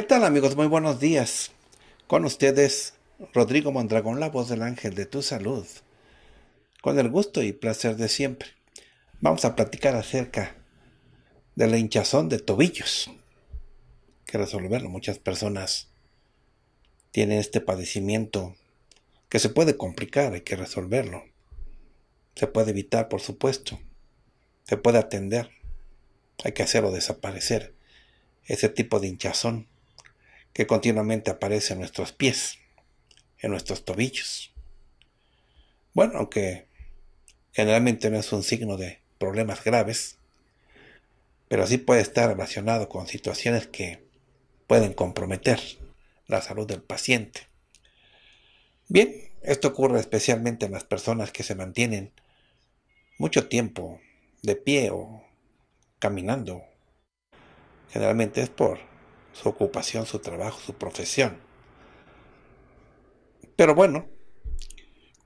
¿qué tal amigos? Muy buenos días. Con ustedes, Rodrigo Mondragón, la voz del ángel de tu salud. Con el gusto y placer de siempre, vamos a platicar acerca de la hinchazón de tobillos. Que resolverlo, muchas personas tienen este padecimiento que se puede complicar, hay que resolverlo. Se puede evitar, por supuesto. Se puede atender. Hay que hacerlo desaparecer. Ese tipo de hinchazón que continuamente aparece en nuestros pies, en nuestros tobillos. Bueno, aunque generalmente no es un signo de problemas graves, pero sí puede estar relacionado con situaciones que pueden comprometer la salud del paciente. Bien, esto ocurre especialmente en las personas que se mantienen mucho tiempo de pie o caminando. Generalmente es por su ocupación, su trabajo, su profesión. Pero bueno,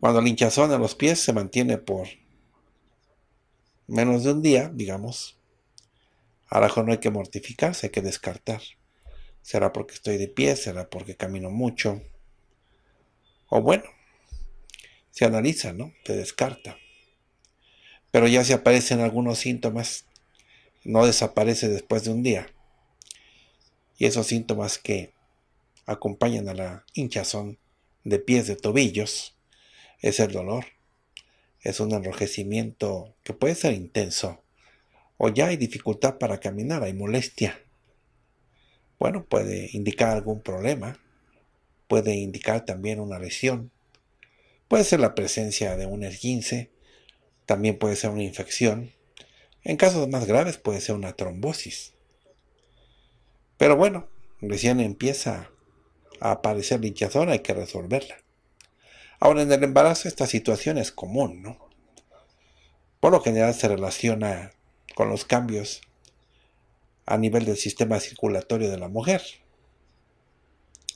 cuando el hinchazón en los pies se mantiene por menos de un día, digamos, ahora no hay que mortificarse, hay que descartar. Será porque estoy de pie, será porque camino mucho. O bueno, se analiza, ¿no? Se descarta. Pero ya si aparecen algunos síntomas, no desaparece después de un día y esos síntomas que acompañan a la hinchazón de pies de tobillos es el dolor, es un enrojecimiento que puede ser intenso, o ya hay dificultad para caminar, hay molestia. Bueno, puede indicar algún problema, puede indicar también una lesión, puede ser la presencia de un esguince, también puede ser una infección, en casos más graves puede ser una trombosis. Pero bueno, recién empieza a aparecer hinchazón, hay que resolverla. Ahora, en el embarazo esta situación es común, ¿no? Por lo general se relaciona con los cambios a nivel del sistema circulatorio de la mujer.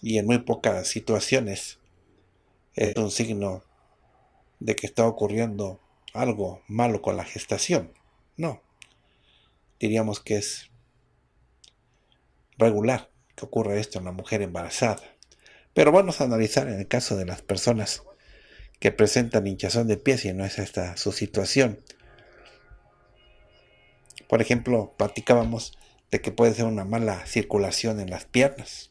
Y en muy pocas situaciones es un signo de que está ocurriendo algo malo con la gestación. No. Diríamos que es regular que ocurre esto en la mujer embarazada. Pero vamos a analizar en el caso de las personas que presentan hinchazón de pies y no es esta su situación. Por ejemplo, platicábamos de que puede ser una mala circulación en las piernas.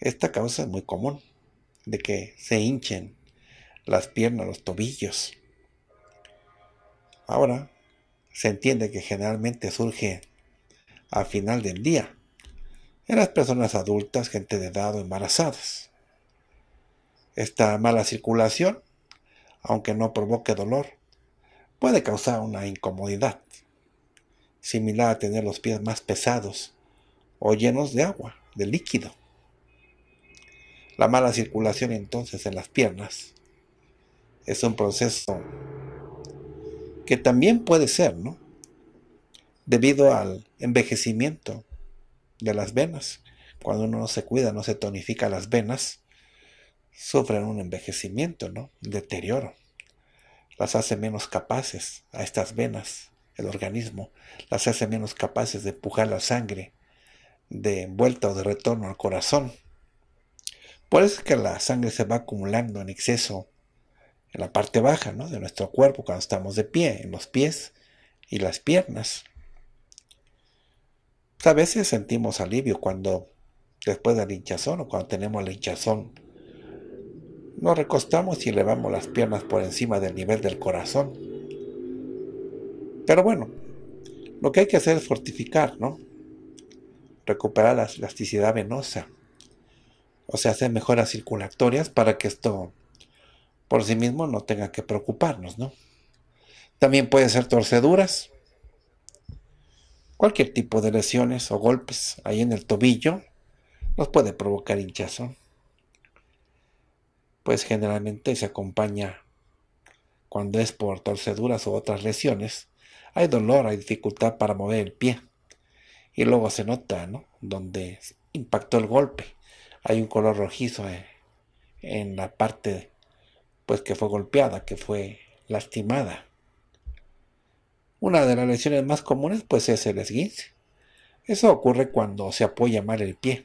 Esta causa es muy común, de que se hinchen las piernas, los tobillos. Ahora, se entiende que generalmente surge al final del día en las personas adultas, gente de edad o embarazadas. Esta mala circulación, aunque no provoque dolor, puede causar una incomodidad, similar a tener los pies más pesados o llenos de agua, de líquido. La mala circulación entonces en las piernas es un proceso que también puede ser, ¿no? debido al envejecimiento de las venas. Cuando uno no se cuida, no se tonifica las venas, sufren un envejecimiento, ¿no? deterioro. Las hace menos capaces a estas venas, el organismo, las hace menos capaces de empujar la sangre de vuelta o de retorno al corazón. Por eso es que la sangre se va acumulando en exceso en la parte baja ¿no? de nuestro cuerpo cuando estamos de pie, en los pies y las piernas. Pues, a veces sentimos alivio cuando, después del hinchazón o cuando tenemos la hinchazón, nos recostamos y elevamos las piernas por encima del nivel del corazón. Pero bueno, lo que hay que hacer es fortificar, ¿no? Recuperar la elasticidad venosa. O sea, hacer mejoras circulatorias para que esto por sí mismo no tenga que preocuparnos, ¿no? También pueden ser torceduras, Cualquier tipo de lesiones o golpes ahí en el tobillo nos puede provocar hinchazón. Pues generalmente se acompaña cuando es por torceduras u otras lesiones. Hay dolor, hay dificultad para mover el pie. Y luego se nota, ¿no? Donde impactó el golpe. Hay un color rojizo eh, en la parte, pues que fue golpeada, que fue lastimada. Una de las lesiones más comunes pues es el esguince. Eso ocurre cuando se apoya mal el pie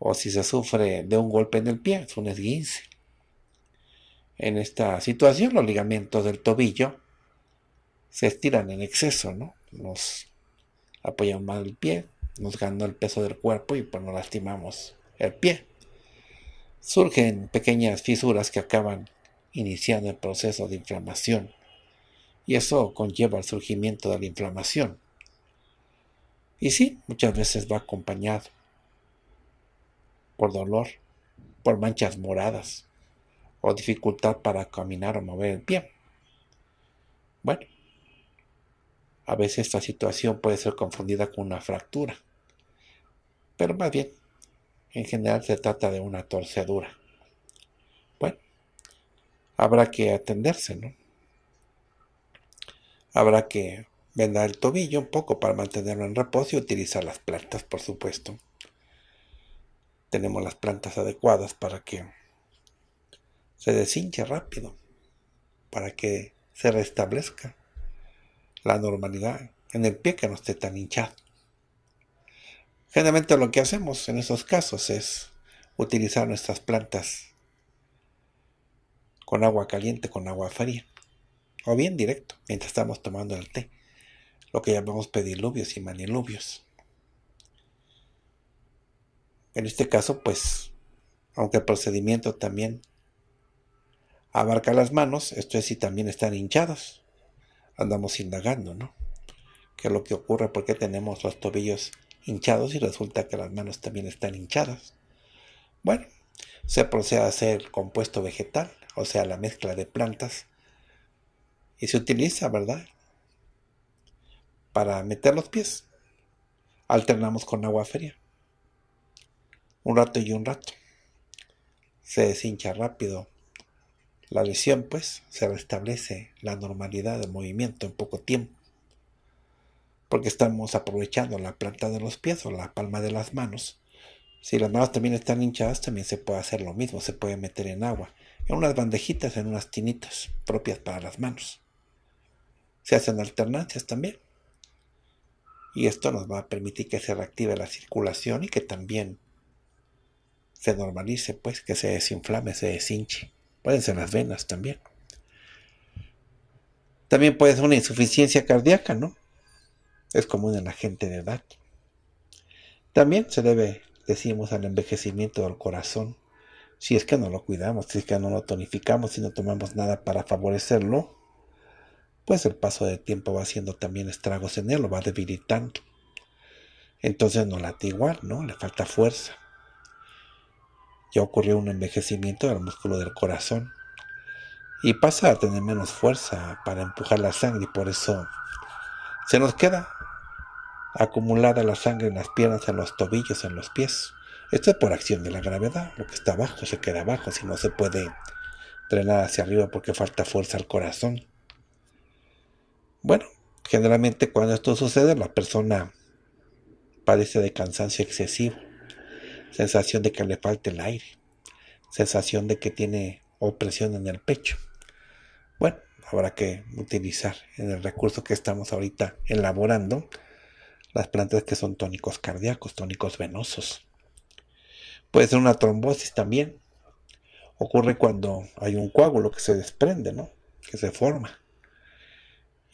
o si se sufre de un golpe en el pie, es un esguince. En esta situación los ligamentos del tobillo se estiran en exceso, ¿no? Nos apoyan mal el pie, nos ganó el peso del cuerpo y pues nos lastimamos el pie. Surgen pequeñas fisuras que acaban iniciando el proceso de inflamación y eso conlleva el surgimiento de la inflamación. Y sí, muchas veces va acompañado por dolor, por manchas moradas o dificultad para caminar o mover el pie. Bueno, a veces esta situación puede ser confundida con una fractura, pero más bien, en general se trata de una torcedura. Bueno, habrá que atenderse, ¿no? Habrá que vendar el tobillo un poco para mantenerlo en reposo y utilizar las plantas, por supuesto. Tenemos las plantas adecuadas para que se deshinche rápido, para que se restablezca la normalidad en el pie que no esté tan hinchado. Generalmente lo que hacemos en esos casos es utilizar nuestras plantas con agua caliente, con agua fría o bien directo, mientras estamos tomando el té, lo que llamamos pediluvios y maniluvios. En este caso, pues, aunque el procedimiento también abarca las manos, esto es si también están hinchados andamos indagando, ¿no? ¿Qué es lo que ocurre? por qué tenemos los tobillos hinchados y resulta que las manos también están hinchadas? Bueno, se procede a hacer el compuesto vegetal, o sea, la mezcla de plantas y se utiliza, ¿verdad? Para meter los pies. Alternamos con agua fría. Un rato y un rato. Se deshincha rápido. La lesión, pues, se restablece la normalidad del movimiento en poco tiempo. Porque estamos aprovechando la planta de los pies o la palma de las manos. Si las manos también están hinchadas, también se puede hacer lo mismo. Se puede meter en agua, en unas bandejitas, en unas tinitas propias para las manos. Se hacen alternancias también. Y esto nos va a permitir que se reactive la circulación y que también se normalice, pues, que se desinflame, se deshinche. Pueden ser las venas también. También puede ser una insuficiencia cardíaca, ¿no? Es común en la gente de edad. También se debe, decimos, al envejecimiento del corazón. Si es que no lo cuidamos, si es que no lo tonificamos, si no tomamos nada para favorecerlo, pues el paso del tiempo va haciendo también estragos en él, lo va debilitando. Entonces no late igual, ¿no? Le falta fuerza. Ya ocurrió un envejecimiento del músculo del corazón y pasa a tener menos fuerza para empujar la sangre y por eso se nos queda acumulada la sangre en las piernas, en los tobillos, en los pies. Esto es por acción de la gravedad. Lo que está abajo se queda abajo si no se puede drenar hacia arriba porque falta fuerza al corazón. Bueno, generalmente cuando esto sucede la persona padece de cansancio excesivo, sensación de que le falta el aire, sensación de que tiene opresión en el pecho. Bueno, habrá que utilizar en el recurso que estamos ahorita elaborando las plantas que son tónicos cardíacos, tónicos venosos. Puede ser una trombosis también. Ocurre cuando hay un coágulo que se desprende, ¿no? Que se forma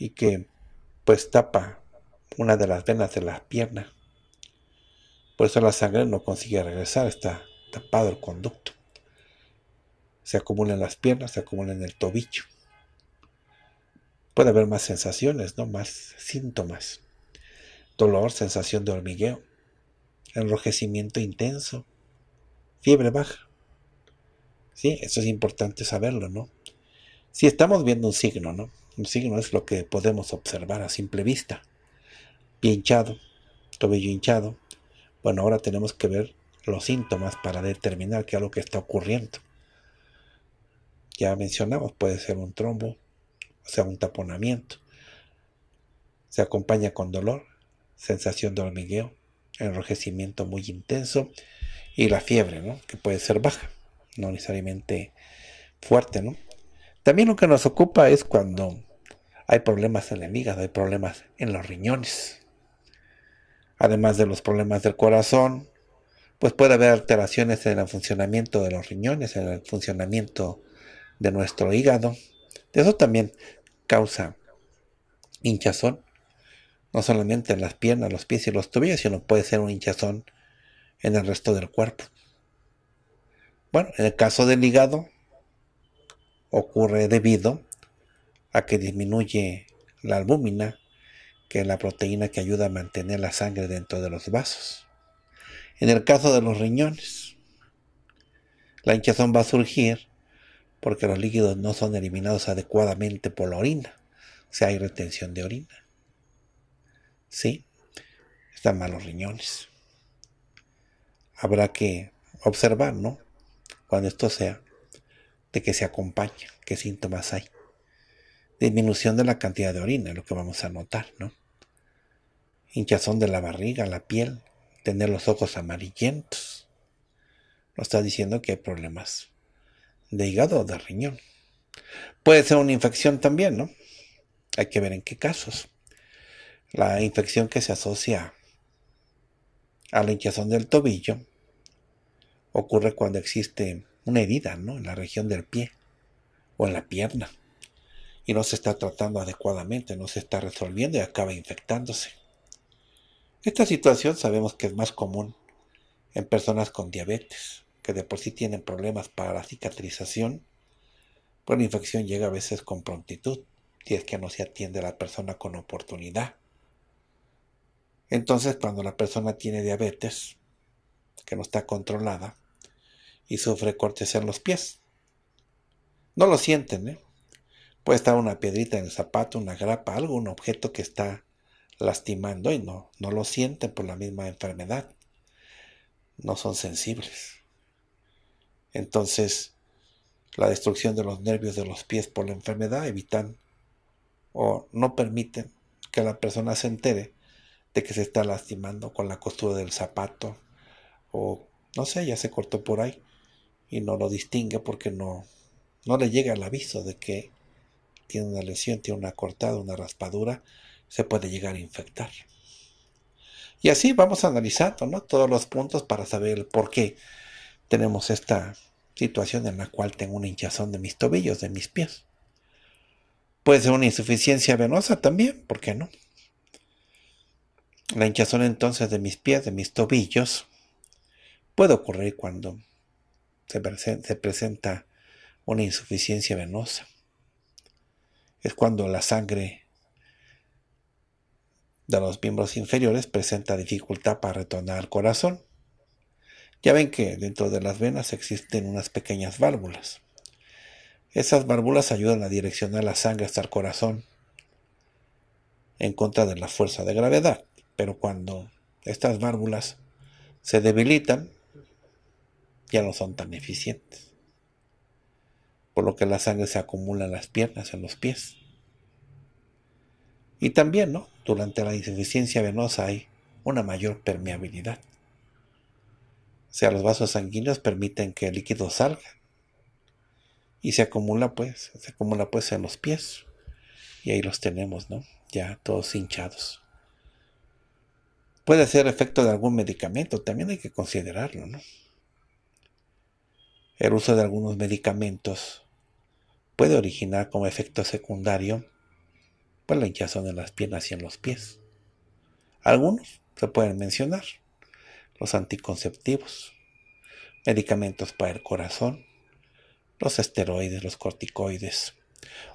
y que pues tapa una de las venas de las piernas. Por eso la sangre no consigue regresar, está tapado el conducto. Se acumula en las piernas, se acumula en el tobillo. Puede haber más sensaciones, ¿no? Más síntomas. Dolor, sensación de hormigueo, enrojecimiento intenso, fiebre baja. Sí, eso es importante saberlo, ¿no? Si estamos viendo un signo, ¿no? signo es lo que podemos observar a simple vista. Pie hinchado, tobillo hinchado. Bueno, ahora tenemos que ver los síntomas para determinar qué es lo que está ocurriendo. Ya mencionamos, puede ser un trombo, o sea, un taponamiento. Se acompaña con dolor, sensación de hormigueo, enrojecimiento muy intenso y la fiebre, ¿no? Que puede ser baja, no necesariamente fuerte, ¿no? También lo que nos ocupa es cuando hay problemas en el hígado, hay problemas en los riñones. Además de los problemas del corazón, pues puede haber alteraciones en el funcionamiento de los riñones, en el funcionamiento de nuestro hígado. Eso también causa hinchazón, no solamente en las piernas, los pies y los tobillos, sino puede ser un hinchazón en el resto del cuerpo. Bueno, en el caso del hígado ocurre debido a que disminuye la albúmina, que es la proteína que ayuda a mantener la sangre dentro de los vasos. En el caso de los riñones, la hinchazón va a surgir porque los líquidos no son eliminados adecuadamente por la orina, o sea, hay retención de orina. ¿Sí? Están malos riñones. Habrá que observar, ¿no? Cuando esto sea, de que se acompaña, qué síntomas hay disminución de la cantidad de orina, lo que vamos a notar, ¿no? Hinchazón de la barriga, la piel, tener los ojos amarillentos. Nos está diciendo que hay problemas de hígado o de riñón. Puede ser una infección también, ¿no? Hay que ver en qué casos. La infección que se asocia a la hinchazón del tobillo ocurre cuando existe una herida, ¿no? En la región del pie o en la pierna y no se está tratando adecuadamente, no se está resolviendo y acaba infectándose. Esta situación sabemos que es más común en personas con diabetes, que de por sí tienen problemas para la cicatrización, pues la infección llega a veces con prontitud, si es que no se atiende a la persona con oportunidad. Entonces, cuando la persona tiene diabetes, que no está controlada, y sufre cortes en los pies, no lo sienten, ¿eh? Puede estar una piedrita en el zapato, una grapa, algo, un objeto que está lastimando y no, no lo sienten por la misma enfermedad. No son sensibles. Entonces, la destrucción de los nervios de los pies por la enfermedad evitan o no permiten que la persona se entere de que se está lastimando con la costura del zapato o no sé, ya se cortó por ahí y no lo distingue porque no, no le llega el aviso de que tiene una lesión, tiene una cortada, una raspadura, se puede llegar a infectar. Y así vamos analizando todos los puntos para saber por qué tenemos esta situación en la cual tengo una hinchazón de mis tobillos, de mis pies. Puede ser una insuficiencia venosa también, ¿por qué no? La hinchazón entonces de mis pies, de mis tobillos, puede ocurrir cuando se presenta una insuficiencia venosa es cuando la sangre de los miembros inferiores presenta dificultad para retornar al corazón. Ya ven que dentro de las venas existen unas pequeñas válvulas. Esas válvulas ayudan a direccionar la sangre hasta el corazón en contra de la fuerza de gravedad. Pero cuando estas válvulas se debilitan, ya no son tan eficientes por lo que la sangre se acumula en las piernas, en los pies. Y también, ¿no? Durante la insuficiencia venosa hay una mayor permeabilidad. O sea, los vasos sanguíneos permiten que el líquido salga. Y se acumula pues, se acumula pues en los pies. Y ahí los tenemos, ¿no? Ya todos hinchados. Puede ser efecto de algún medicamento, también hay que considerarlo, ¿no? El uso de algunos medicamentos puede originar como efecto secundario pues, la hinchazón en las piernas y en los pies. Algunos se pueden mencionar. Los anticonceptivos, medicamentos para el corazón, los esteroides, los corticoides.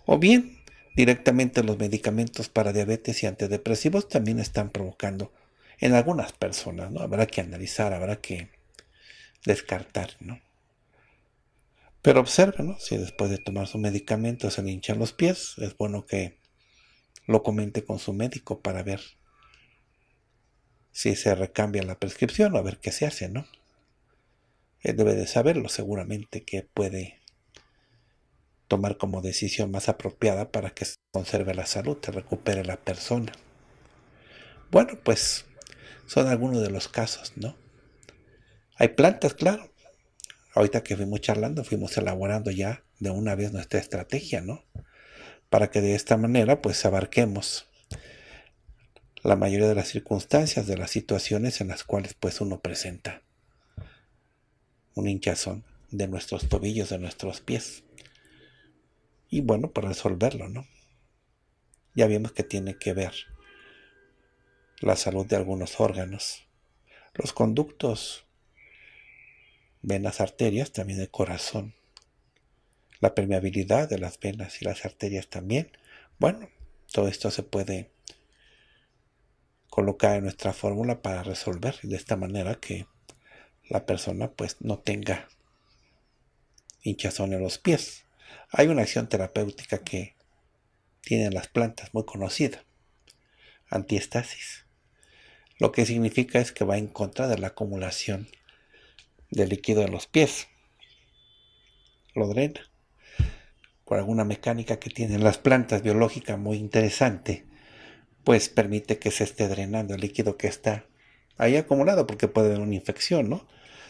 O bien, directamente los medicamentos para diabetes y antidepresivos también están provocando en algunas personas, ¿no? Habrá que analizar, habrá que descartar, ¿no? Pero observe, ¿no? si después de tomar su medicamento se le hinchan los pies, es bueno que lo comente con su médico para ver si se recambia la prescripción o a ver qué se hace, ¿no? Él debe de saberlo seguramente que puede tomar como decisión más apropiada para que conserve la salud, se recupere la persona. Bueno, pues son algunos de los casos, ¿no? Hay plantas, claro, ahorita que fuimos charlando, fuimos elaborando ya de una vez nuestra estrategia, ¿no? Para que de esta manera pues abarquemos la mayoría de las circunstancias, de las situaciones en las cuales pues uno presenta un hinchazón de nuestros tobillos, de nuestros pies. Y bueno, para pues, resolverlo, ¿no? Ya vimos que tiene que ver la salud de algunos órganos, los conductos venas arterias, también el corazón. La permeabilidad de las venas y las arterias también. Bueno, todo esto se puede colocar en nuestra fórmula para resolver de esta manera que la persona pues no tenga hinchazón en los pies. Hay una acción terapéutica que tienen las plantas muy conocida, antiestasis. Lo que significa es que va en contra de la acumulación de líquido en los pies. Lo drena. Por alguna mecánica que tienen las plantas biológica muy interesante, pues permite que se esté drenando el líquido que está ahí acumulado, porque puede haber una infección, ¿no?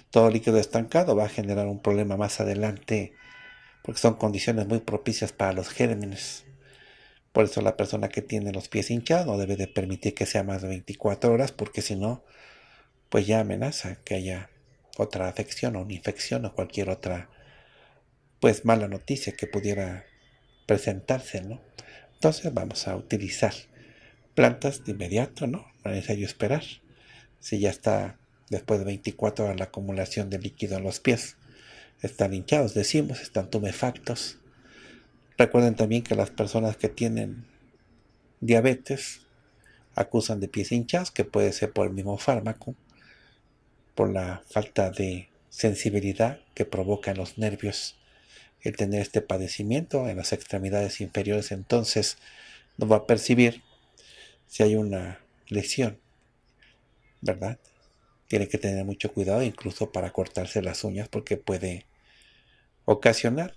Todo líquido estancado va a generar un problema más adelante, porque son condiciones muy propicias para los gérmenes. Por eso la persona que tiene los pies hinchados debe de permitir que sea más de 24 horas, porque si no, pues ya amenaza que haya otra afección o una infección o cualquier otra pues mala noticia que pudiera presentarse, ¿no? Entonces vamos a utilizar plantas de inmediato, ¿no? No es necesario esperar. Si ya está después de 24 horas la acumulación de líquido en los pies, están hinchados, decimos, están tumefactos. Recuerden también que las personas que tienen diabetes acusan de pies hinchados, que puede ser por el mismo fármaco por la falta de sensibilidad que provoca en los nervios el tener este padecimiento en las extremidades inferiores, entonces no va a percibir si hay una lesión, ¿verdad? Tiene que tener mucho cuidado incluso para cortarse las uñas porque puede ocasionar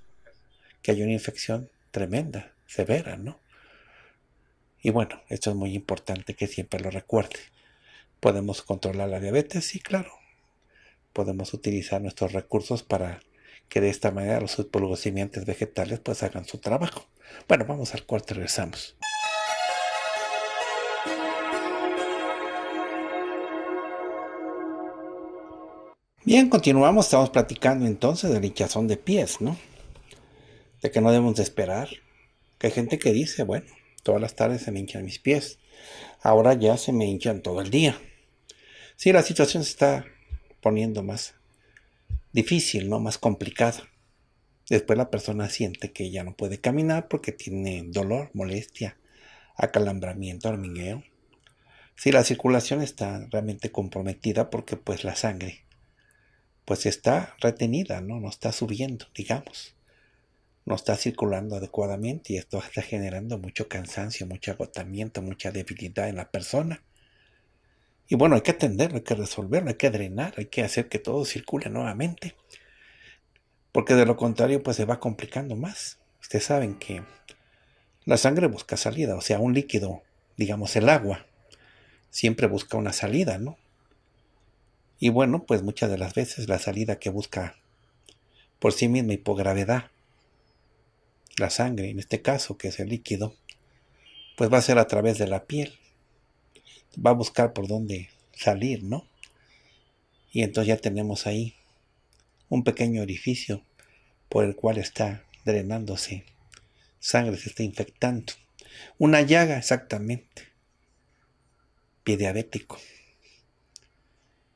que haya una infección tremenda, severa, ¿no? Y bueno, esto es muy importante que siempre lo recuerde. Podemos controlar la diabetes, sí, claro, podemos utilizar nuestros recursos para que de esta manera los cimientos vegetales pues hagan su trabajo. Bueno, vamos al cuarto regresamos. Bien, continuamos, estamos platicando entonces del hinchazón de pies, ¿no? De que no debemos esperar. Que hay gente que dice, bueno, todas las tardes se me hinchan mis pies. Ahora ya se me hinchan todo el día. Sí, la situación está poniendo más difícil, ¿no? Más complicado. Después la persona siente que ya no puede caminar porque tiene dolor, molestia, acalambramiento, hormigueo. Si la circulación está realmente comprometida porque pues la sangre pues está retenida, ¿no? No está subiendo, digamos. No está circulando adecuadamente y esto está generando mucho cansancio, mucho agotamiento, mucha debilidad en la persona. Y bueno, hay que atenderlo, hay que resolverlo, hay que drenar, hay que hacer que todo circule nuevamente. Porque de lo contrario, pues se va complicando más. Ustedes saben que la sangre busca salida, o sea, un líquido, digamos el agua, siempre busca una salida, ¿no? Y bueno, pues muchas de las veces la salida que busca por sí misma y por gravedad, la sangre, en este caso que es el líquido, pues va a ser a través de la piel, va a buscar por dónde salir, ¿no? Y entonces ya tenemos ahí un pequeño orificio por el cual está drenándose sangre, se está infectando. Una llaga, exactamente. Pie diabético.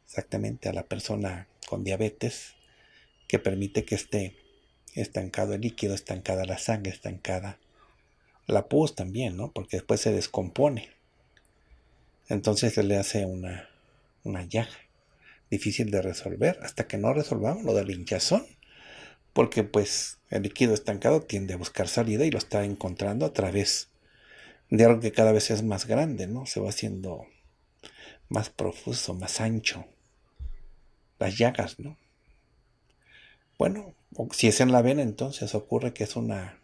Exactamente a la persona con diabetes que permite que esté estancado el líquido, estancada la sangre, estancada la pus también, ¿no? Porque después se descompone. Entonces se le hace una, una llaga difícil de resolver hasta que no resolvamos lo del hinchazón, porque pues el líquido estancado tiende a buscar salida y lo está encontrando a través de algo que cada vez es más grande, ¿no? Se va haciendo más profuso, más ancho. Las llagas, ¿no? Bueno, si es en la vena, entonces ocurre que es una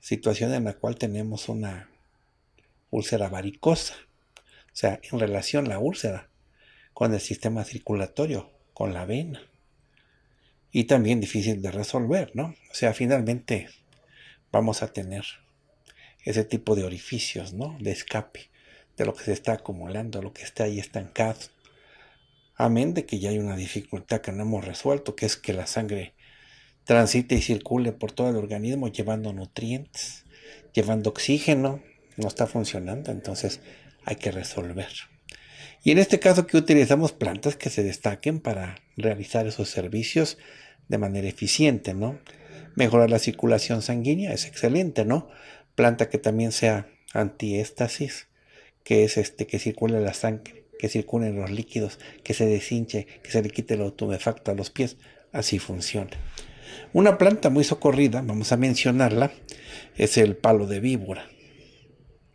situación en la cual tenemos una úlcera varicosa. O sea, en relación la úlcera con el sistema circulatorio, con la vena. Y también difícil de resolver, ¿no? O sea, finalmente vamos a tener ese tipo de orificios, ¿no? De escape de lo que se está acumulando, lo que está ahí estancado. Amén de que ya hay una dificultad que no hemos resuelto, que es que la sangre transite y circule por todo el organismo llevando nutrientes, llevando oxígeno, no está funcionando. Entonces, hay que resolver. Y en este caso que utilizamos plantas que se destaquen para realizar esos servicios de manera eficiente, ¿no? Mejorar la circulación sanguínea es excelente, ¿no? Planta que también sea antiéstasis, que es este que circule la sangre, que circulen los líquidos, que se deshinche, que se le quite lo tumefacto a los pies, así funciona. Una planta muy socorrida, vamos a mencionarla, es el palo de víbora.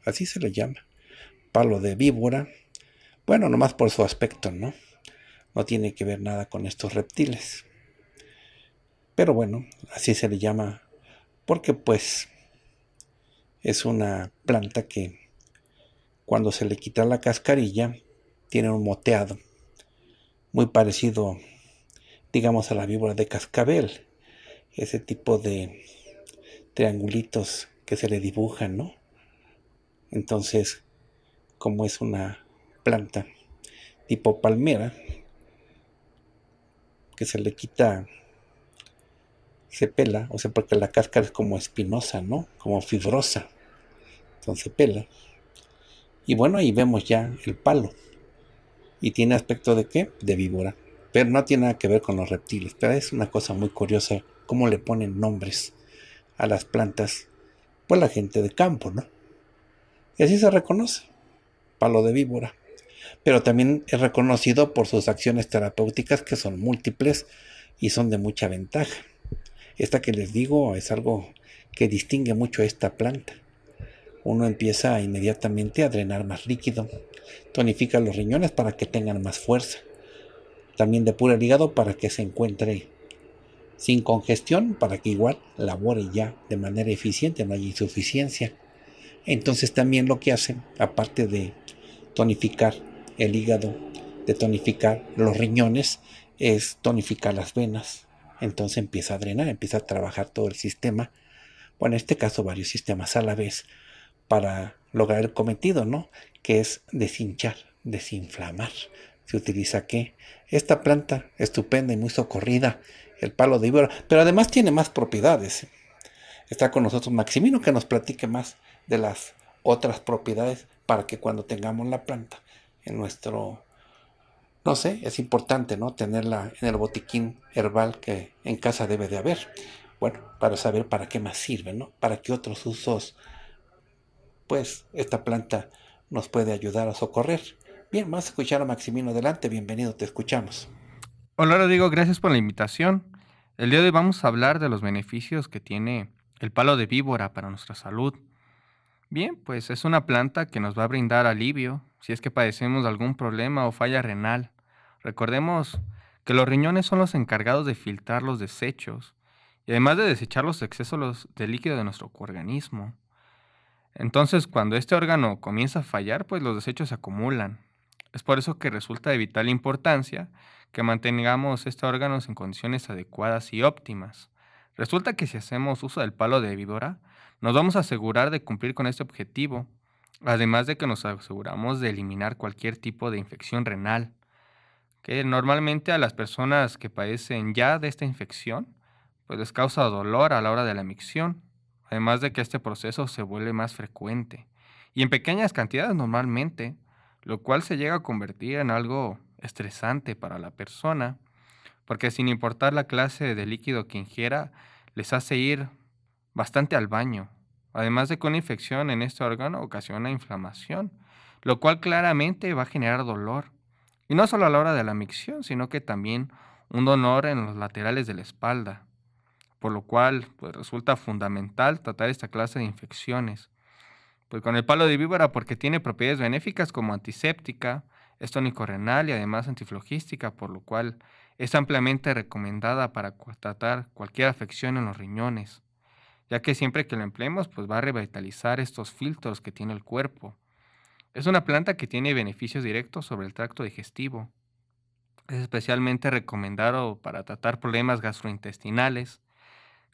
Así se le llama palo de víbora. Bueno, nomás por su aspecto, ¿no? No tiene que ver nada con estos reptiles. Pero bueno, así se le llama porque pues es una planta que cuando se le quita la cascarilla tiene un moteado muy parecido digamos a la víbora de cascabel ese tipo de triangulitos que se le dibujan no entonces como es una planta tipo palmera, que se le quita, se pela, o sea, porque la cáscara es como espinosa, ¿no? Como fibrosa. Entonces se pela. Y bueno, ahí vemos ya el palo. Y tiene aspecto de qué? De víbora. Pero no tiene nada que ver con los reptiles. Pero es una cosa muy curiosa cómo le ponen nombres a las plantas. Pues la gente de campo, ¿no? Y así se reconoce palo de víbora, pero también es reconocido por sus acciones terapéuticas que son múltiples y son de mucha ventaja. Esta que les digo es algo que distingue mucho a esta planta. Uno empieza inmediatamente a drenar más líquido, tonifica los riñones para que tengan más fuerza, también depura el hígado para que se encuentre sin congestión, para que igual labore ya de manera eficiente, no hay insuficiencia. Entonces también lo que hace, aparte de tonificar el hígado, de tonificar los riñones, es tonificar las venas. Entonces empieza a drenar, empieza a trabajar todo el sistema, bueno, en este caso varios sistemas a la vez, para lograr el cometido, ¿no? Que es deshinchar, desinflamar. Se utiliza qué? esta planta estupenda y muy socorrida, el palo de ibora, pero además tiene más propiedades. Está con nosotros Maximino que nos platique más de las otras propiedades para que cuando tengamos la planta en nuestro, no sé, es importante, ¿no? Tenerla en el botiquín herbal que en casa debe de haber. Bueno, para saber para qué más sirve, ¿no? Para qué otros usos, pues, esta planta nos puede ayudar a socorrer. Bien, vamos a escuchar a Maximino. Adelante, bienvenido, te escuchamos. Hola Rodrigo, gracias por la invitación. El día de hoy vamos a hablar de los beneficios que tiene el palo de víbora para nuestra salud. Bien, pues es una planta que nos va a brindar alivio si es que padecemos algún problema o falla renal. Recordemos que los riñones son los encargados de filtrar los desechos y además de desechar los excesos de líquido de nuestro organismo. Entonces, cuando este órgano comienza a fallar, pues los desechos se acumulan. Es por eso que resulta de vital importancia que mantengamos este órgano en condiciones adecuadas y óptimas. Resulta que si hacemos uso del palo de víbora, nos vamos a asegurar de cumplir con este objetivo, además de que nos aseguramos de eliminar cualquier tipo de infección renal. Que normalmente a las personas que padecen ya de esta infección, pues les causa dolor a la hora de la micción, además de que este proceso se vuelve más frecuente y en pequeñas cantidades normalmente, lo cual se llega a convertir en algo estresante para la persona, porque sin importar la clase de líquido que ingiera, les hace ir bastante al baño. Además de que una infección en este órgano ocasiona inflamación, lo cual claramente va a generar dolor. Y no solo a la hora de la micción, sino que también un dolor en los laterales de la espalda, por lo cual pues, resulta fundamental tratar esta clase de infecciones. Pues con el palo de víbora porque tiene propiedades benéficas como antiséptica, estónico renal y además antiflogística, por lo cual es ampliamente recomendada para tratar cualquier afección en los riñones ya que siempre que lo empleemos, pues va a revitalizar estos filtros que tiene el cuerpo. Es una planta que tiene beneficios directos sobre el tracto digestivo. Es especialmente recomendado para tratar problemas gastrointestinales,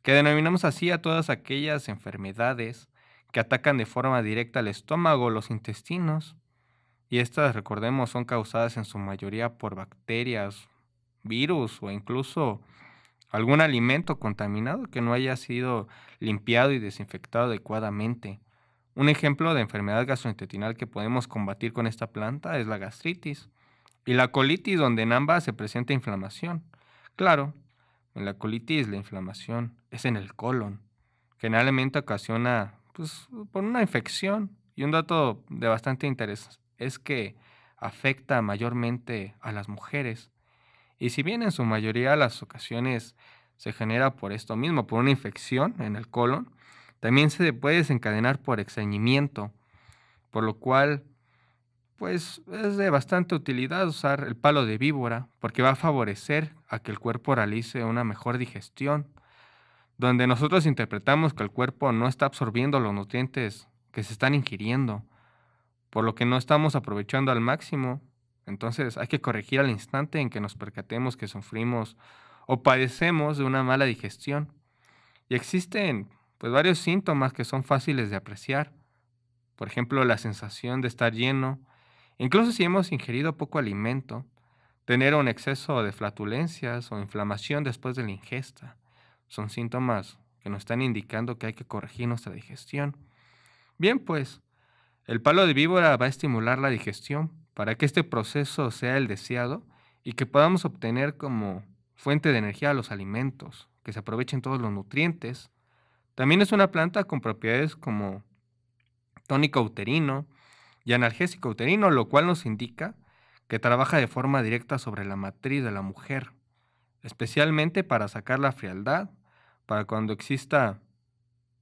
que denominamos así a todas aquellas enfermedades que atacan de forma directa al estómago o los intestinos. Y estas, recordemos, son causadas en su mayoría por bacterias, virus o incluso algún alimento contaminado que no haya sido limpiado y desinfectado adecuadamente. Un ejemplo de enfermedad gastrointestinal que podemos combatir con esta planta es la gastritis y la colitis, donde en ambas se presenta inflamación. Claro, en la colitis la inflamación es en el colon. Generalmente ocasiona pues, por una infección. Y un dato de bastante interés es que afecta mayormente a las mujeres. Y si bien en su mayoría las ocasiones se genera por esto mismo, por una infección en el colon, también se puede desencadenar por extrañimiento, por lo cual pues es de bastante utilidad usar el palo de víbora porque va a favorecer a que el cuerpo realice una mejor digestión, donde nosotros interpretamos que el cuerpo no está absorbiendo los nutrientes que se están ingiriendo, por lo que no estamos aprovechando al máximo entonces hay que corregir al instante en que nos percatemos que sufrimos o padecemos de una mala digestión. Y existen pues, varios síntomas que son fáciles de apreciar. Por ejemplo, la sensación de estar lleno, incluso si hemos ingerido poco alimento, tener un exceso de flatulencias o inflamación después de la ingesta. Son síntomas que nos están indicando que hay que corregir nuestra digestión. Bien, pues, el palo de víbora va a estimular la digestión, para que este proceso sea el deseado y que podamos obtener como fuente de energía los alimentos, que se aprovechen todos los nutrientes. También es una planta con propiedades como tónico uterino y analgésico uterino, lo cual nos indica que trabaja de forma directa sobre la matriz de la mujer, especialmente para sacar la frialdad, para cuando exista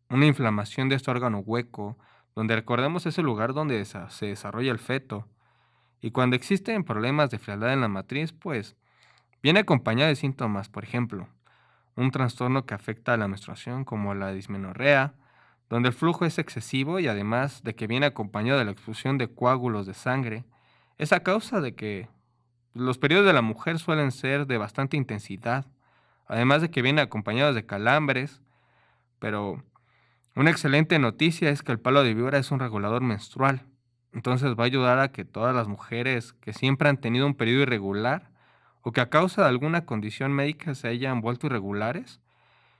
una inflamación de este órgano hueco, donde recordemos ese lugar donde se desarrolla el feto, y cuando existen problemas de frialdad en la matriz, pues viene acompañada de síntomas, por ejemplo, un trastorno que afecta a la menstruación como la dismenorrea, donde el flujo es excesivo y además de que viene acompañado de la expulsión de coágulos de sangre, es a causa de que los periodos de la mujer suelen ser de bastante intensidad, además de que viene acompañado de calambres, pero una excelente noticia es que el palo de vibra es un regulador menstrual, entonces va a ayudar a que todas las mujeres que siempre han tenido un periodo irregular o que a causa de alguna condición médica se hayan vuelto irregulares,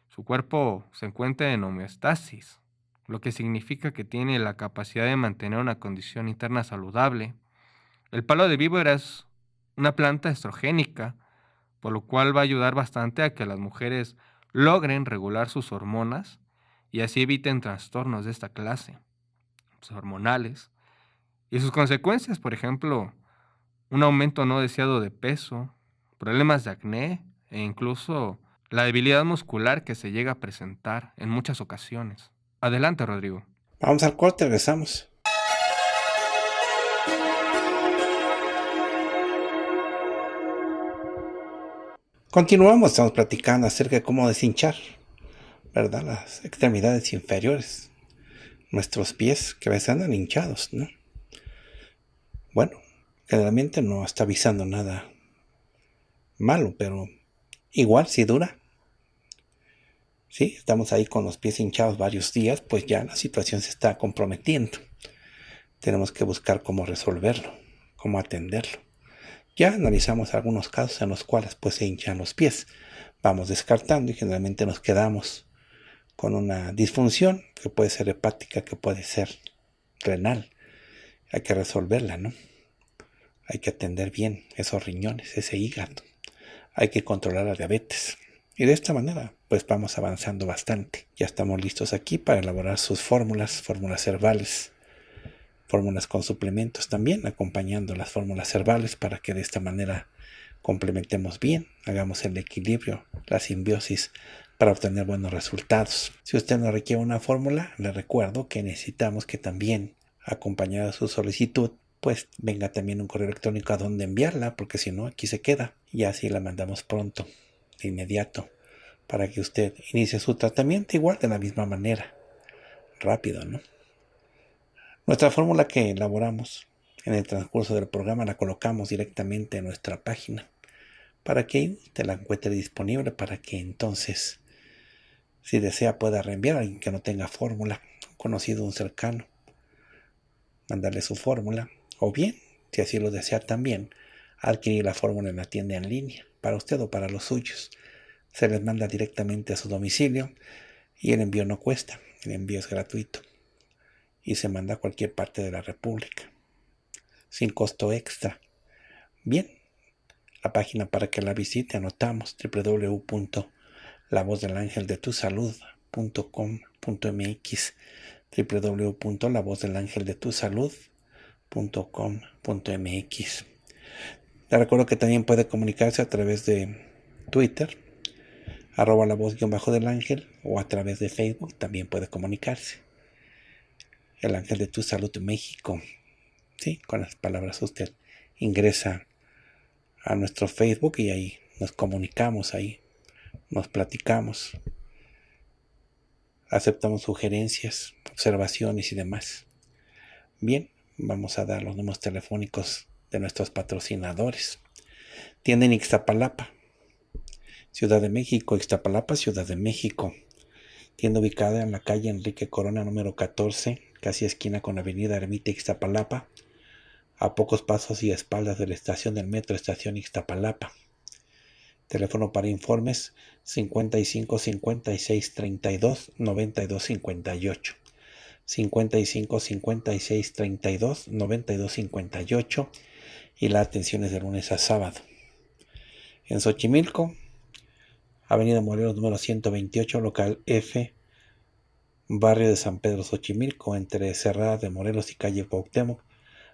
su cuerpo se encuentre en homeostasis, lo que significa que tiene la capacidad de mantener una condición interna saludable. El palo de víbora es una planta estrogénica, por lo cual va a ayudar bastante a que las mujeres logren regular sus hormonas y así eviten trastornos de esta clase, pues, hormonales. Y sus consecuencias, por ejemplo, un aumento no deseado de peso, problemas de acné e incluso la debilidad muscular que se llega a presentar en muchas ocasiones. Adelante, Rodrigo. Vamos al corte, regresamos. Continuamos, estamos platicando acerca de cómo deshinchar, ¿verdad? Las extremidades inferiores, nuestros pies que a veces andan hinchados, ¿no? Bueno, generalmente no está avisando nada malo, pero igual si dura. Si estamos ahí con los pies hinchados varios días, pues ya la situación se está comprometiendo. Tenemos que buscar cómo resolverlo, cómo atenderlo. Ya analizamos algunos casos en los cuales pues se hinchan los pies. Vamos descartando y generalmente nos quedamos con una disfunción que puede ser hepática, que puede ser renal, hay que resolverla, ¿no? Hay que atender bien esos riñones, ese hígado. Hay que controlar la diabetes. Y de esta manera, pues vamos avanzando bastante. Ya estamos listos aquí para elaborar sus fórmulas, fórmulas herbales, fórmulas con suplementos también, acompañando las fórmulas herbales para que de esta manera complementemos bien, hagamos el equilibrio, la simbiosis para obtener buenos resultados. Si usted no requiere una fórmula, le recuerdo que necesitamos que también acompañada de su solicitud, pues venga también un correo electrónico a donde enviarla, porque si no, aquí se queda y así la mandamos pronto, de inmediato, para que usted inicie su tratamiento igual de la misma manera. Rápido, ¿no? Nuestra fórmula que elaboramos en el transcurso del programa la colocamos directamente en nuestra página para que te la encuentre disponible para que entonces, si desea, pueda reenviar a alguien que no tenga fórmula, conocido un cercano, mandarle su fórmula o bien, si así lo desea también, adquirir la fórmula en la tienda en línea para usted o para los suyos. Se les manda directamente a su domicilio y el envío no cuesta, el envío es gratuito y se manda a cualquier parte de la República sin costo extra. Bien, la página para que la visite anotamos www.lavozdelangeldetusalud.com.mx www.lavozdelangeldetusalud.com.mx. Te recuerdo que también puede comunicarse a través de Twitter, arroba la voz bajo del ángel, o a través de Facebook también puede comunicarse. El ángel de tu salud México. Sí, con las palabras usted ingresa a nuestro Facebook y ahí nos comunicamos, ahí nos platicamos. Aceptamos sugerencias, observaciones y demás. Bien, vamos a dar los números telefónicos de nuestros patrocinadores. Tienen Ixtapalapa, Ciudad de México, Ixtapalapa, Ciudad de México. Tienda ubicada en la calle Enrique Corona número 14, casi esquina con Avenida Ermita Ixtapalapa, a pocos pasos y espaldas de la estación del metro Estación Ixtapalapa. Teléfono para informes 55 56 32 92 58. 55 56 32 92 58 y la atención es de lunes a sábado. En Xochimilco, Avenida Morelos número 128, local F, barrio de San Pedro Xochimilco, entre Cerrada de Morelos y calle Cuauhtémoc,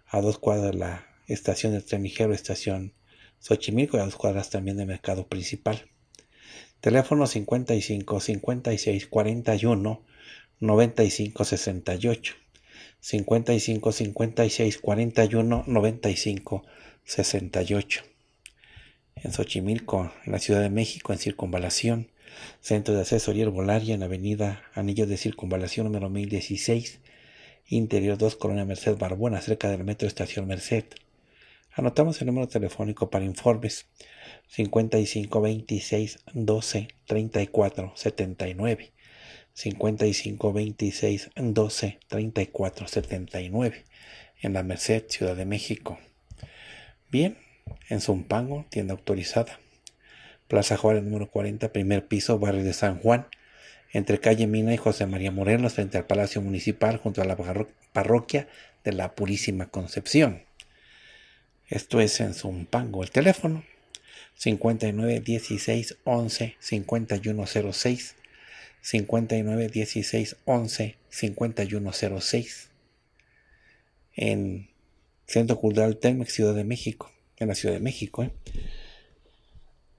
a dos cuadras de la estación del Tren Ligero, estación Xochimilco y a dos cuadras también de Mercado Principal. Teléfono 55 56 41 95 68. 55 56 41 95 68. En Xochimilco, en la Ciudad de México, en Circunvalación, Centro de Asesoría Herbolaria en Avenida Anillo de Circunvalación número 1016, Interior 2, Colonia Merced Barbona, cerca del Metro Estación Merced. Anotamos el número telefónico para informes 55 26 12 34 79. 12 34 79 en la Merced, Ciudad de México. Bien, en Zumpango, tienda autorizada. Plaza Juárez número 40, primer piso, barrio de San Juan, entre calle Mina y José María Morelos, frente al Palacio Municipal, junto a la parroquia de la Purísima Concepción. Esto es en Zumpango. El teléfono 59 16 11 5106. 59 16 11 5106. En Centro Cultural Telmex, Ciudad de México. En la Ciudad de México, ¿eh?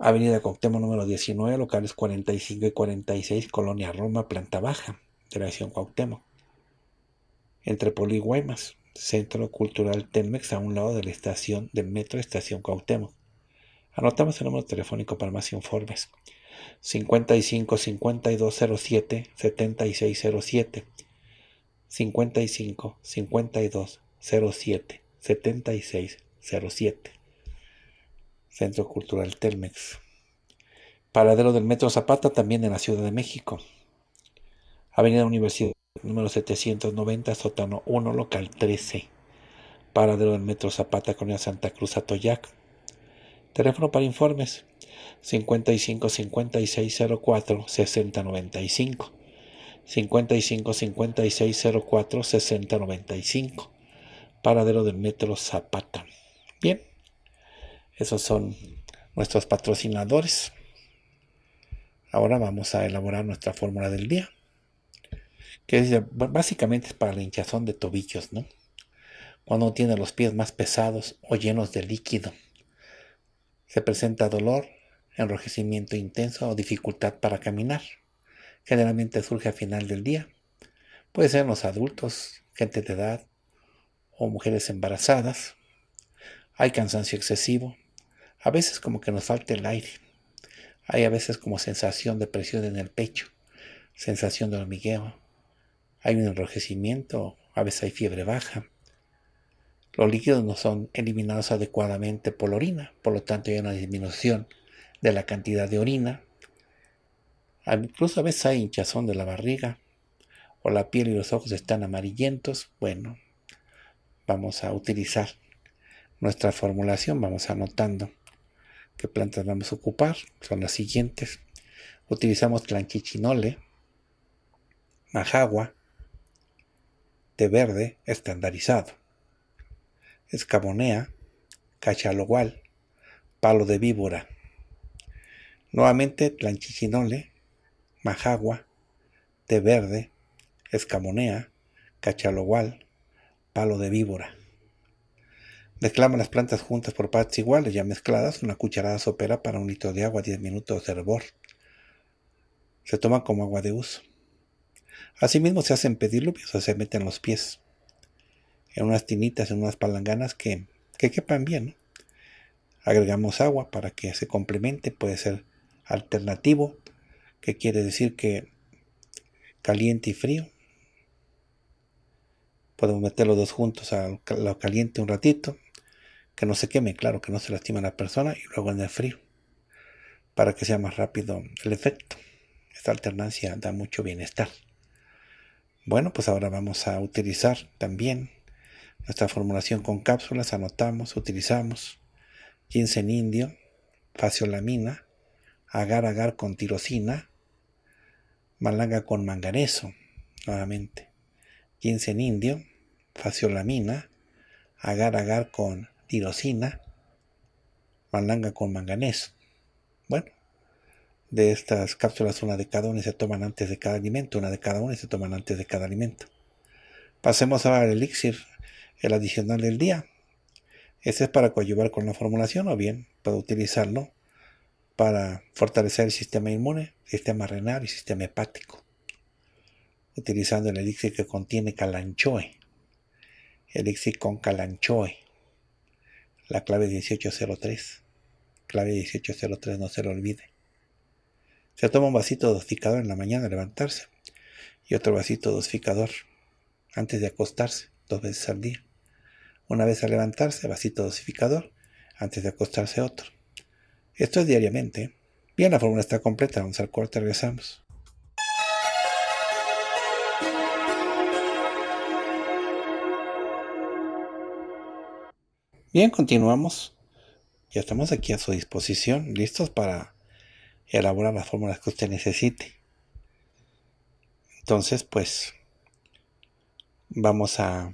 Avenida Coctemo número 19, locales 45 y 46, Colonia Roma, planta baja, dirección Coctemo. entre Poli y Guaymas. Centro Cultural Telmex, a un lado de la estación de Metro Estación Cautemo. Anotamos el número telefónico para más informes. 55 5207 7607 55 5207 7607 Centro Cultural Telmex. Paradero del Metro Zapata también en la Ciudad de México. Avenida Universidad número 790, sótano 1, local 13, paradero del Metro Zapata, Colonia Santa Cruz, Atoyac. Teléfono para informes 55 60 6095. 55 56 04 60 95, Paradero del Metro Zapata. Bien, esos son nuestros patrocinadores. Ahora vamos a elaborar nuestra fórmula del día que básicamente es para la hinchazón de tobillos, ¿no? Cuando tiene los pies más pesados o llenos de líquido. Se presenta dolor, enrojecimiento intenso o dificultad para caminar. Generalmente surge a final del día. Puede ser en los adultos, gente de edad o mujeres embarazadas. Hay cansancio excesivo. A veces como que nos falta el aire. Hay a veces como sensación de presión en el pecho, sensación de hormigueo, hay un enrojecimiento, a veces hay fiebre baja. Los líquidos no son eliminados adecuadamente por la orina, por lo tanto hay una disminución de la cantidad de orina. Incluso a veces hay hinchazón de la barriga o la piel y los ojos están amarillentos. Bueno, vamos a utilizar nuestra formulación, vamos anotando qué plantas vamos a ocupar. Son las siguientes. Utilizamos tlanquichinole, majagua, de verde estandarizado. Escabonea, cachalogual, palo de víbora. Nuevamente planchichinole, majagua, de verde, escamonea, cachalogual, palo de víbora. Mezclamos las plantas juntas por partes iguales, ya mezcladas, una cucharada sopera para un litro de agua, 10 minutos de hervor. Se toma como agua de uso. Asimismo se hacen pediluvios o se meten los pies en unas tinitas, en unas palanganas que, quepan bien. Agregamos agua para que se complemente, puede ser alternativo, que quiere decir que caliente y frío. Podemos meter los dos juntos a lo caliente un ratito, que no se queme, claro, que no se lastima a la persona, y luego en el frío, para que sea más rápido el efecto. Esta alternancia da mucho bienestar. Bueno, pues ahora vamos a utilizar también nuestra formulación con cápsulas. Anotamos, utilizamos ginseng indio, faciolamina, agar-agar con tirosina, malanga con manganeso, nuevamente. Ginseng indio, faciolamina, agar-agar con tirosina, malanga con manganeso. Bueno, de estas cápsulas, una de cada una se toman antes de cada alimento, una de cada una se toman antes de cada alimento. Pasemos ahora al elixir, el adicional del día. Este es para coadyuvar con la formulación o bien para utilizarlo para fortalecer el sistema inmune, sistema renal y sistema hepático, utilizando el elixir que contiene calanchoe, elixir con calanchoe, la clave 1803, clave 1803 no se lo olvide. Se toma un vasito dosificador en la mañana al levantarse y otro vasito dosificador antes de acostarse, dos veces al día. Una vez al levantarse, vasito dosificador, antes de acostarse otro. Esto es diariamente. Bien, la fórmula está completa. Vamos al corte, regresamos. Bien, continuamos. Ya estamos aquí a su disposición, listos para Elabora las fórmulas que usted necesite. Entonces, pues, vamos a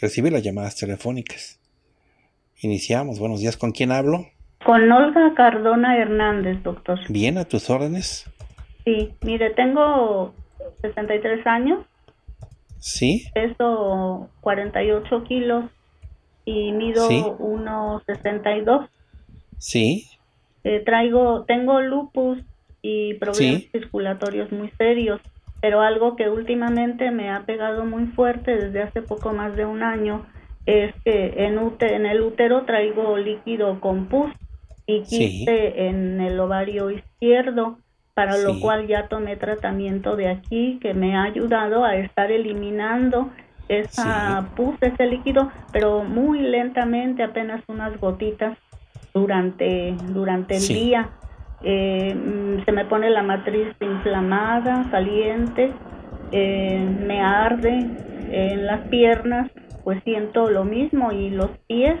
recibir las llamadas telefónicas. Iniciamos. Buenos días. ¿Con quién hablo? Con Olga Cardona Hernández, doctor. Bien, a tus órdenes. Sí, mire, tengo 63 años. Sí. Peso 48 kilos y mido sí. 1,62. Sí. Eh, traigo, tengo lupus y problemas circulatorios muy serios, pero algo que últimamente me ha pegado muy fuerte desde hace poco más de un año es que en, en el útero traigo líquido con pus y quiste en el ovario izquierdo, para lo cual ya tomé tratamiento de aquí que me ha ayudado a estar eliminando esa pus, ese líquido, pero muy lentamente, apenas unas gotitas durante, el día. Eh, mm, se me pone la matriz inflamada, saliente, eh, me arde en las piernas, pues siento lo mismo y los pies,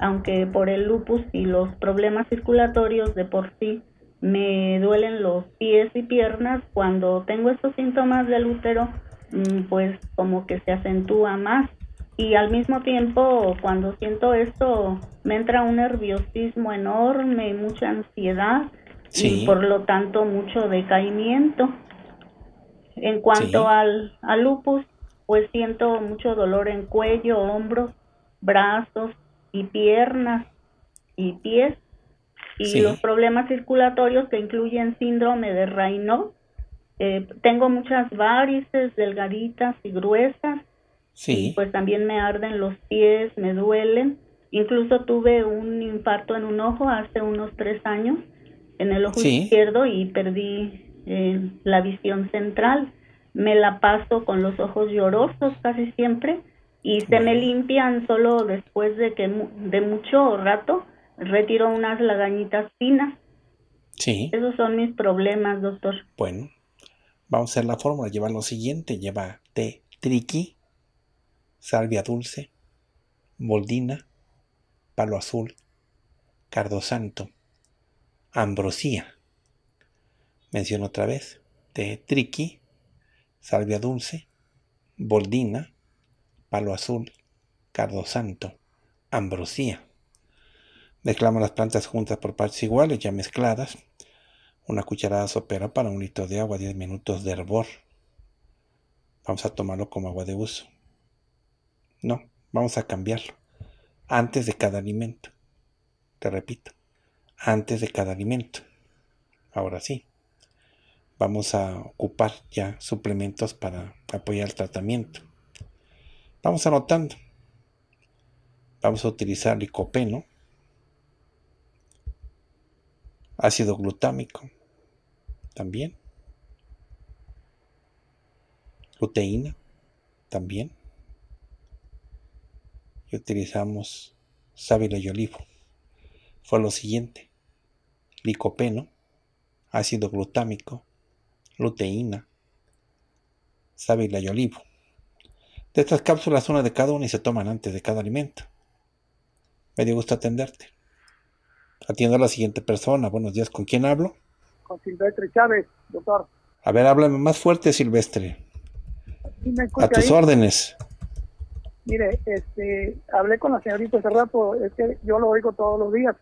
aunque por el lupus y los problemas circulatorios de por sí me duelen los pies y piernas, cuando tengo estos síntomas del útero, mm, pues como que se acentúa más y al mismo tiempo cuando siento esto me entra un nerviosismo enorme, mucha ansiedad y por lo tanto mucho decaimiento. En cuanto al, lupus, pues siento mucho dolor en cuello, hombros, brazos y piernas y pies y los problemas circulatorios que incluyen síndrome de Raynaud. Eh, tengo muchas varices delgaditas y gruesas pues también me arden los pies, me duelen. Incluso tuve un infarto en un ojo hace unos tres años, en el ojo izquierdo, y perdí eh, la visión central. Me la paso con los ojos llorosos casi siempre y se me limpian solo después de que de mucho rato retiro unas lagañitas finas. Sí. Esos son mis problemas, doctor. Bueno, vamos a hacer la fórmula. Lleva lo siguiente, lleva t triqui, salvia dulce, boldina, palo azul, cardosanto, ambrosía. Menciono otra vez, de triqui, salvia dulce, boldina, palo azul, cardosanto, ambrosía. Mezclamos las plantas juntas por partes iguales, ya mezcladas. Una cucharada sopera para un litro de agua, 10 minutos de hervor. Vamos a tomarlo como agua de uso. No, vamos a cambiarlo. Antes de cada alimento. Te repito, antes de cada alimento. Ahora sí, vamos a ocupar ya suplementos para apoyar el tratamiento. Vamos anotando. Vamos a utilizar licopeno, ácido glutámico también, luteína también, y utilizamos sábila y olivo. Fue lo siguiente. Licopeno, ácido glutámico, luteína, sábila y olivo. De estas cápsulas una de cada una y se toman antes de cada alimento. Me dio gusto atenderte. Atiendo a la siguiente persona. Buenos días, ¿con quién hablo? Con Silvestre Chávez, doctor. A ver, háblame más fuerte, Silvestre. a tus órdenes. Mire, este, hablé con la señorita hace rato, es que yo lo oigo todos los días.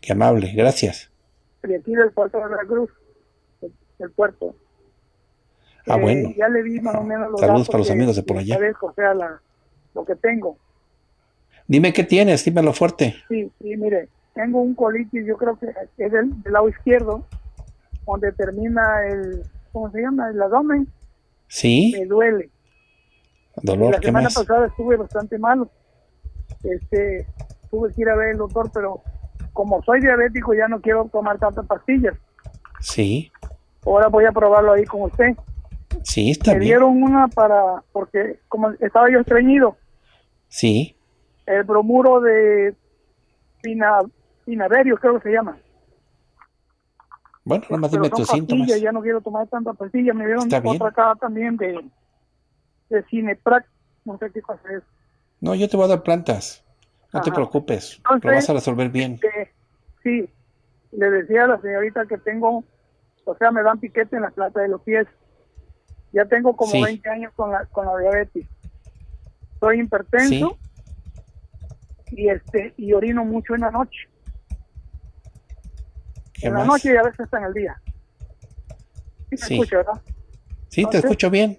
Qué amable, gracias. De aquí del puerto de la Cruz, del puerto. Ah, eh, bueno. Ya le di más o menos los Saludos para los amigos de por allá. o sea, lo que tengo. Dime qué tienes, dímelo fuerte. Sí, sí, mire, tengo un colitis, yo creo que es el del lado izquierdo, donde termina el, ¿cómo se llama? El abdomen. Sí. Me duele la semana pasada estuve bastante malo. Este, tuve que ir a ver el doctor, pero como soy diabético ya no quiero tomar tantas pastillas. Sí. Ahora voy a probarlo ahí con usted. Sí, está bien. Me dieron una para, porque como estaba yo estreñido. Sí. El bromuro de pina, pinaverio, creo que se llama. Bueno, nada más dime tus síntomas. Ya no quiero tomar tantas pastillas. Me dieron otra acá también de de Cineprac, no sé qué cosa es. No, yo te voy a dar plantas, no te preocupes, lo vas a resolver bien. Este, sí, le decía a la señorita que tengo, o sea, me dan piquete en la plata de los pies. Ya tengo como 20 años con la, con la diabetes. Soy hipertenso y este y orino mucho en la noche. En la noche y a veces hasta en el día. Sí, te escucho, ¿verdad? Sí, te escucho bien.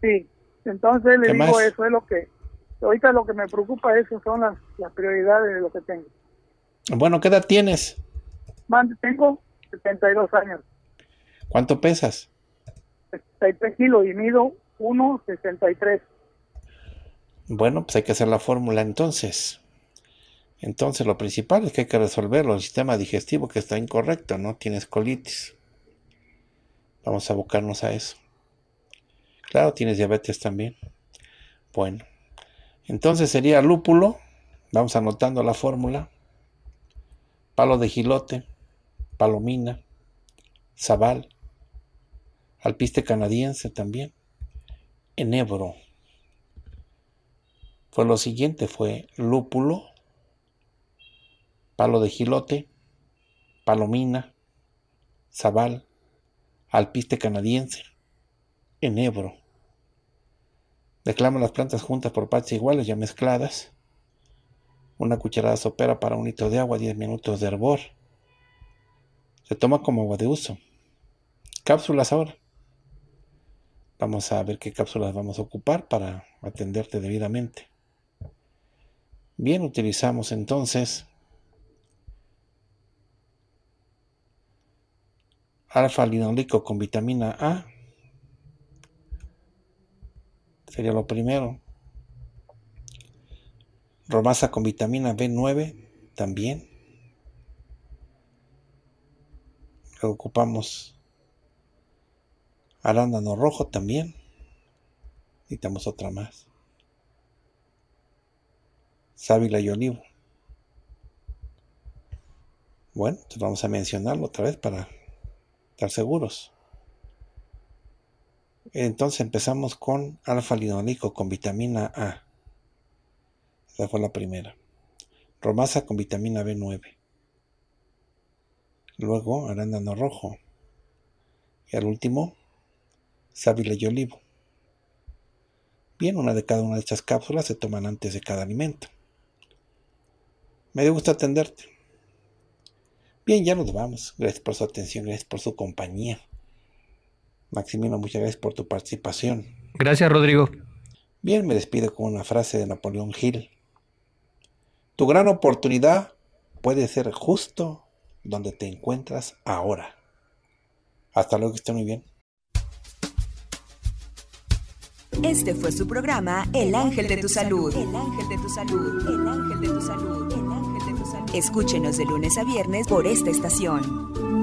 Sí. Entonces le digo, eso es lo que, ahorita lo que me preocupa, eso son las, las prioridades de lo que tengo. Bueno, ¿qué edad tienes? tengo 72 años. ¿Cuánto pesas? 63 kilos y mido 1,63. Bueno, pues hay que hacer la fórmula entonces. Entonces lo principal es que hay que resolverlo, el sistema digestivo que está incorrecto, ¿no? Tienes colitis. Vamos a buscarnos a eso. Claro, tienes diabetes también. Bueno, entonces sería lúpulo, vamos anotando la fórmula, palo de gilote, palomina, zabal, alpiste canadiense también, enebro. Fue lo siguiente, fue lúpulo, palo de gilote, palomina, zabal, alpiste canadiense, enebro. Declama las plantas juntas por partes iguales ya mezcladas. Una cucharada sopera para un litro de agua, 10 minutos de hervor. Se toma como agua de uso. Cápsulas ahora. Vamos a ver qué cápsulas vamos a ocupar para atenderte debidamente. Bien, utilizamos entonces alfa-linolico con vitamina A, Sería lo primero. Romasa con vitamina B9 también. ocupamos arándano rojo también. Necesitamos otra más. Sábila y olivo. Bueno, vamos a mencionarlo otra vez para estar seguros. Entonces empezamos con alfa linolico con vitamina A. Esa fue la primera. Romasa con vitamina B9. Luego arándano rojo. Y al último, sábila y olivo. Bien, una de cada una de estas cápsulas se toman antes de cada alimento. Me dio gusto atenderte. Bien, ya nos vamos. Gracias por su atención, gracias por su compañía. Maximino, muchas gracias por tu participación. Gracias, Rodrigo. Bien, me despido con una frase de Napoleón Hill. Tu gran oportunidad puede ser justo donde te encuentras ahora. Hasta luego, que esté muy bien. Este fue su programa El Ángel de tu Salud. El Ángel de tu Salud. El Ángel de tu Salud. El Ángel de tu Salud. Escúchenos de lunes a viernes por esta estación.